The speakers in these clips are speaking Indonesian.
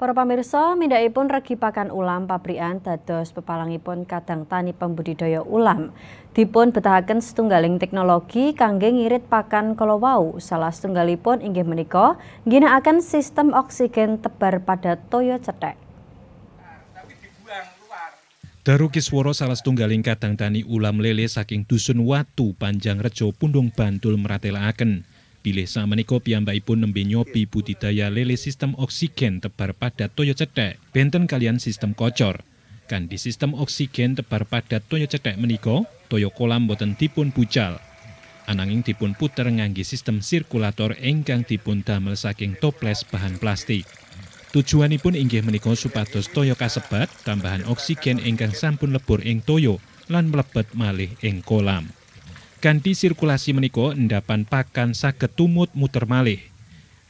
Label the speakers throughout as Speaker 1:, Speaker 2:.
Speaker 1: Para pamirsa, pun regi pakan ulam pabrikan dados pepalangipun kadang tani pembudidaya ulam. Dipun betahaken setunggaling teknologi kangge ngirit pakan kalawau. Salah setunggalipun inggih menika akan sistem oksigen tebar pada toyo cetek.
Speaker 2: Daru Kisworo salah setunggaling kadang tani ulam lele saking Dusun Watu Panjang Rejo Pundung Bantul meratelaken. Pilih sameniko piyambakipun nembe nyobi budidaya lele sistem oksigen tebar padat toyo cedek, benten kalian sistem kocor. Kandi sistem oksigen tebar padat toyo cedek meniko, toyo kolam boten dipun bucal. Ananging dipun puter nganggi sistem sirkulator enggang dipun damel saking toples bahan plastik. Tujuanipun inggih meniko supados toyo kasebat tambahan oksigen enggang sampun lebur ing toyo lan mlebet malih ing kolam ganti sirkulasi meniko endapan pakan saged tumut muter malih.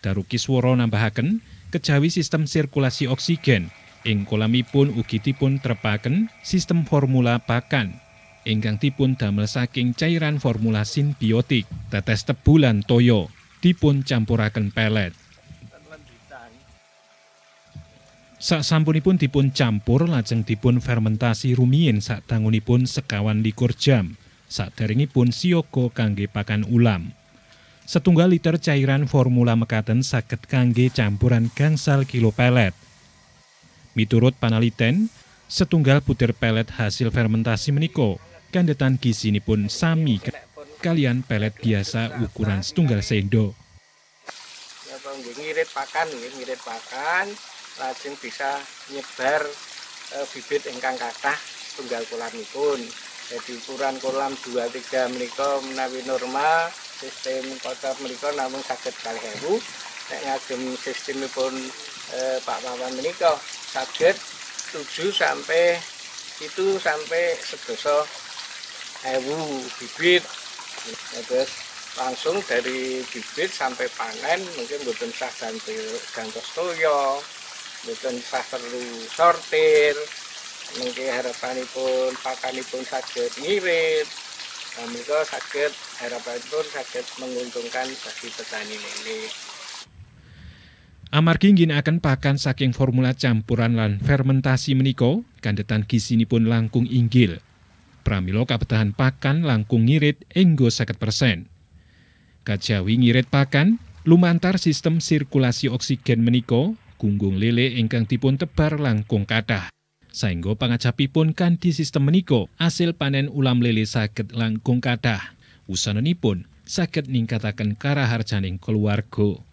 Speaker 2: Kisworo nambahaken kejawi sistem sirkulasi oksigen ing kolamipun ugi dipun terpaken sistem formula pakan ingkang dipun damel saking cairan formula simbiotik tetes tebu lan toyo dipun campuraken pelet Sak sampunipun dipun campur lajeng dipun fermentasi saat sak tangunipun sekawan likur jam saat Saderengipun Sioko kangge pakan ulam. Setunggal liter cairan formula mekaten saged kangge campuran gangsal kilo pelet. Miturut panaliten, setunggal butir pelet hasil fermentasi meniko, kandetan pun sami kalian pelet biasa ukuran setunggal sendok.
Speaker 1: Ya, ngirit pakan, ngirit pakan, lajeng bisa nyebar e, bibit ingkang kathah setunggal itu. jadi ukuran kolam 23 menikah menawi normal sistem kotor menikah namun sakit kali hebu nek ngagem sistem pun eh, Pak Mawan menikah sakit 7 sampai itu sampai sebesar hebu bibit terus langsung dari bibit sampai panen mungkin butuh sah ganti gantos toyo butuh sah perlu sortir Mungkin pakan ini pun sakit ngirit mereka sakit pun sakit menguntungkan bagi petani ini
Speaker 2: Amargi akan pakan saking formula campuran lan fermentasi meniko, kandetan pun langkung inggil. Pramilo kabetahan pakan langkung ngirit enggo sakit persen. Kajawi ngirit pakan lumantar sistem sirkulasi oksigen meniko gunggung lele ingkang dipun tebar langkung kadah. Saenggo pangacapipun kanthi sistem meniko hasil panen ulam lele saged langkung kathah. ning saged ningkataken karaharjaning keluarga.